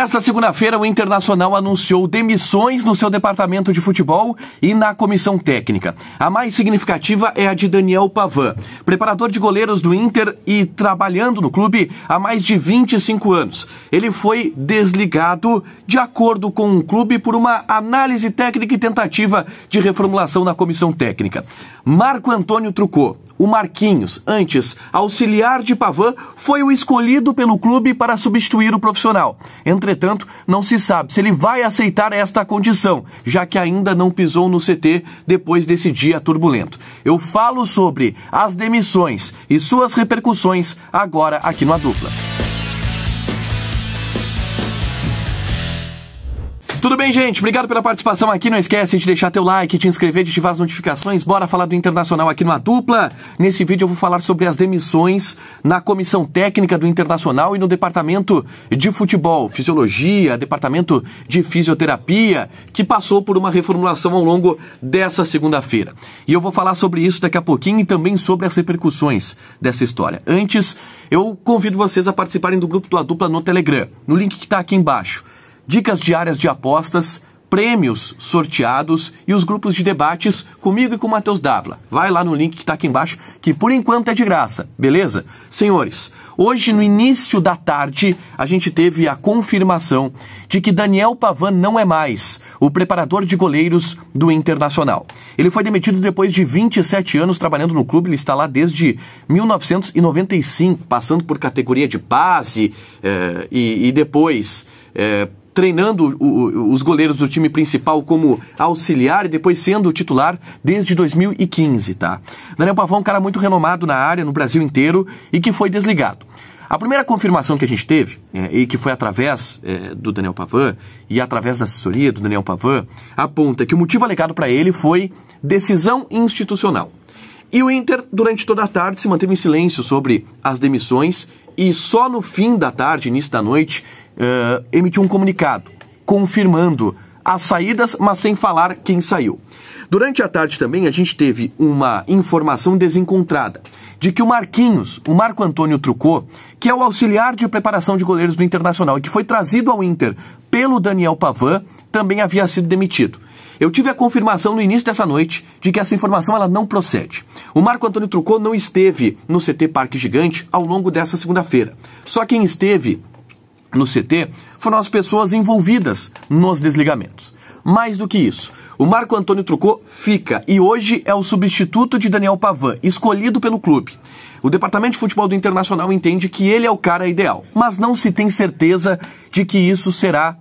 Nesta segunda-feira, o Internacional anunciou demissões no seu departamento de futebol e na comissão técnica. A mais significativa é a de Daniel Pavan, preparador de goleiros do Inter e trabalhando no clube há mais de 25 anos. Ele foi desligado de acordo com o clube por uma análise técnica e tentativa de reformulação na comissão técnica. Marco Antônio Trucô, o Marquinhos, antes auxiliar de Pavan, foi o escolhido pelo clube para substituir o profissional. Entretanto, não se sabe se ele vai aceitar esta condição, já que ainda não pisou no CT depois desse dia turbulento. Eu falo sobre as demissões e suas repercussões agora aqui no A Dupla. Tudo bem, gente? Obrigado pela participação aqui. Não esquece de deixar teu like, te inscrever, de ativar as notificações. Bora falar do Internacional aqui na dupla. Nesse vídeo eu vou falar sobre as demissões na comissão técnica do Internacional e no departamento de futebol, fisiologia, departamento de fisioterapia, que passou por uma reformulação ao longo dessa segunda-feira. E eu vou falar sobre isso daqui a pouquinho e também sobre as repercussões dessa história. Antes, eu convido vocês a participarem do grupo do A dupla no Telegram, no link que está aqui embaixo dicas diárias de apostas, prêmios sorteados e os grupos de debates comigo e com o Matheus Dávila. Vai lá no link que está aqui embaixo, que por enquanto é de graça, beleza? Senhores, hoje no início da tarde a gente teve a confirmação de que Daniel Pavan não é mais o preparador de goleiros do Internacional. Ele foi demitido depois de 27 anos trabalhando no clube, ele está lá desde 1995, passando por categoria de base eh, e, e depois é, treinando o, os goleiros do time principal como auxiliar e depois sendo titular desde 2015, tá? Daniel Pavão é um cara muito renomado na área, no Brasil inteiro, e que foi desligado. A primeira confirmação que a gente teve, é, e que foi através é, do Daniel Pavan e através da assessoria do Daniel Pavan, aponta que o motivo alegado para ele foi decisão institucional. E o Inter, durante toda a tarde, se manteve em silêncio sobre as demissões e só no fim da tarde, início da noite, uh, emitiu um comunicado confirmando as saídas, mas sem falar quem saiu. Durante a tarde também a gente teve uma informação desencontrada de que o Marquinhos, o Marco Antônio Trucô, que é o auxiliar de preparação de goleiros do Internacional e que foi trazido ao Inter pelo Daniel Pavan, também havia sido demitido. Eu tive a confirmação no início dessa noite de que essa informação ela não procede. O Marco Antônio Trucô não esteve no CT Parque Gigante ao longo dessa segunda-feira. Só quem esteve no CT foram as pessoas envolvidas nos desligamentos. Mais do que isso, o Marco Antônio Trucô fica e hoje é o substituto de Daniel Pavan, escolhido pelo clube. O Departamento de Futebol do Internacional entende que ele é o cara ideal, mas não se tem certeza de que isso será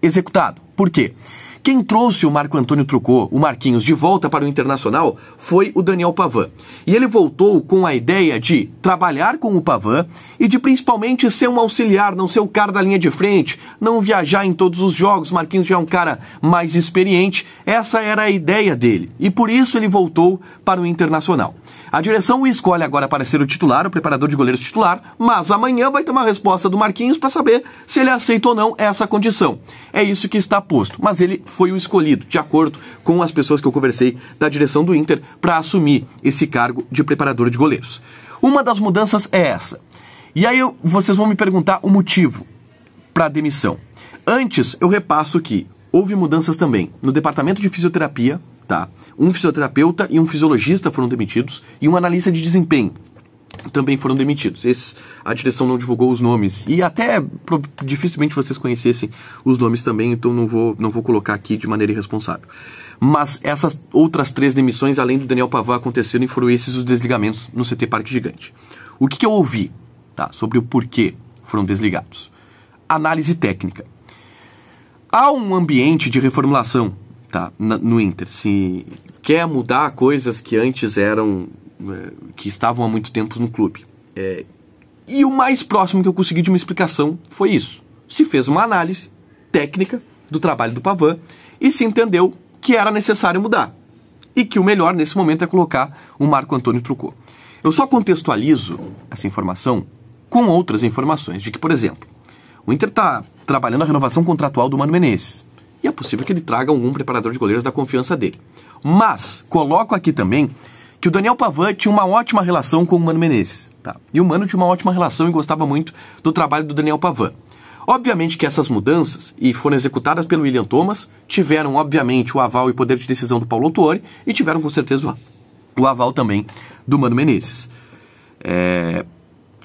executado. Por quê? Quem trouxe o Marco Antônio Trucô, o Marquinhos, de volta para o Internacional foi o Daniel Pavan. E ele voltou com a ideia de trabalhar com o Pavan e de principalmente ser um auxiliar, não ser o cara da linha de frente, não viajar em todos os jogos. O Marquinhos já é um cara mais experiente. Essa era a ideia dele. E por isso ele voltou para o Internacional. A direção o escolhe agora para ser o titular, o preparador de goleiros titular, mas amanhã vai ter uma resposta do Marquinhos para saber se ele aceita ou não essa condição. É isso que está posto. Mas ele foi o escolhido, de acordo com as pessoas que eu conversei da direção do Inter, para assumir esse cargo de preparador de goleiros. Uma das mudanças é essa. E aí eu, vocês vão me perguntar o motivo para a demissão. Antes, eu repasso que houve mudanças também no departamento de fisioterapia, tá? Um fisioterapeuta e um fisiologista foram demitidos e um analista de desempenho também foram demitidos. Esses, a direção não divulgou os nomes e até dificilmente vocês conhecessem os nomes também, então não vou, não vou colocar aqui de maneira irresponsável. Mas essas outras três demissões, além do Daniel Pavão, aconteceram e foram esses os desligamentos no CT Parque Gigante. O que, que eu ouvi tá, sobre o porquê foram desligados? Análise técnica. Há um ambiente de reformulação tá, no Inter. Se quer mudar coisas que antes eram é, que estavam há muito tempo no clube. É, e o mais próximo que eu consegui de uma explicação foi isso. Se fez uma análise técnica do trabalho do Pavan e se entendeu que era necessário mudar. E que o melhor nesse momento é colocar o Marco Antônio Trucô. Eu só contextualizo essa informação com outras informações, de que, por exemplo, o Inter está trabalhando a renovação contratual do Mano Menezes. E é possível que ele traga algum preparador de goleiros da confiança dele. Mas, coloco aqui também que o Daniel Pavan tinha uma ótima relação com o Mano Menezes. Tá? E o Mano tinha uma ótima relação e gostava muito do trabalho do Daniel Pavan. Obviamente que essas mudanças, e foram executadas pelo William Thomas, tiveram, obviamente, o aval e poder de decisão do Paulo Autori e tiveram, com certeza, o aval também do Mano Menezes. É...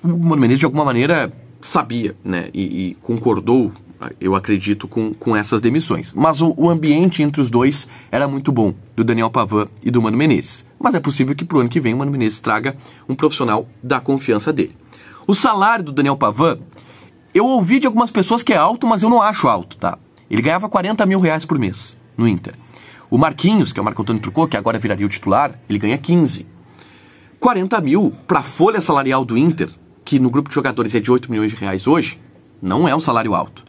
O Mano Menezes, de alguma maneira, sabia né, e, e concordou, eu acredito, com, com essas demissões. Mas o, o ambiente entre os dois era muito bom, do Daniel Pavan e do Mano Menezes mas é possível que para o ano que vem o Mano Menezes traga um profissional da confiança dele. O salário do Daniel Pavan, eu ouvi de algumas pessoas que é alto, mas eu não acho alto, tá? Ele ganhava 40 mil reais por mês no Inter. O Marquinhos, que é o Marco Antônio Trucô, que agora viraria o titular, ele ganha 15. 40 mil para a folha salarial do Inter, que no grupo de jogadores é de 8 milhões de reais hoje, não é um salário alto.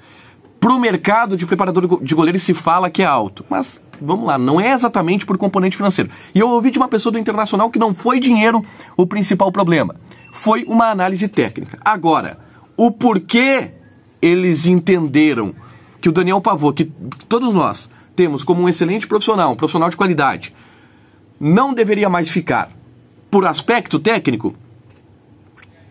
Para o mercado de preparador de goleiros se fala que é alto, mas vamos lá, não é exatamente por componente financeiro. E eu ouvi de uma pessoa do Internacional que não foi dinheiro o principal problema. Foi uma análise técnica. Agora, o porquê eles entenderam que o Daniel Pavô, que todos nós temos como um excelente profissional, um profissional de qualidade, não deveria mais ficar por aspecto técnico,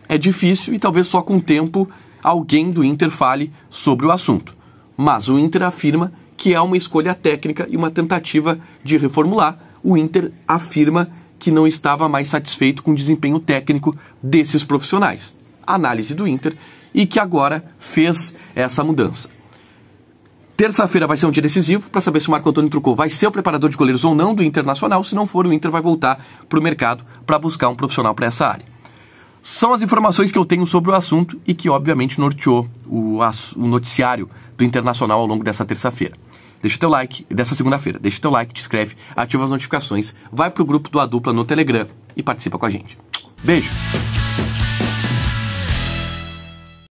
é difícil e talvez só com o tempo alguém do Inter fale sobre o assunto. Mas o Inter afirma que é uma escolha técnica e uma tentativa de reformular, o Inter afirma que não estava mais satisfeito com o desempenho técnico desses profissionais. Análise do Inter e que agora fez essa mudança. Terça-feira vai ser um dia decisivo para saber se o Marco Antônio Trucou vai ser o preparador de goleiros ou não do Internacional. Se não for, o Inter vai voltar para o mercado para buscar um profissional para essa área são as informações que eu tenho sobre o assunto e que, obviamente, norteou o, o noticiário do Internacional ao longo dessa terça-feira. Deixa teu like, dessa segunda-feira. Deixa teu like, te inscreve, ativa as notificações, vai pro grupo do A Dupla no Telegram e participa com a gente. Beijo!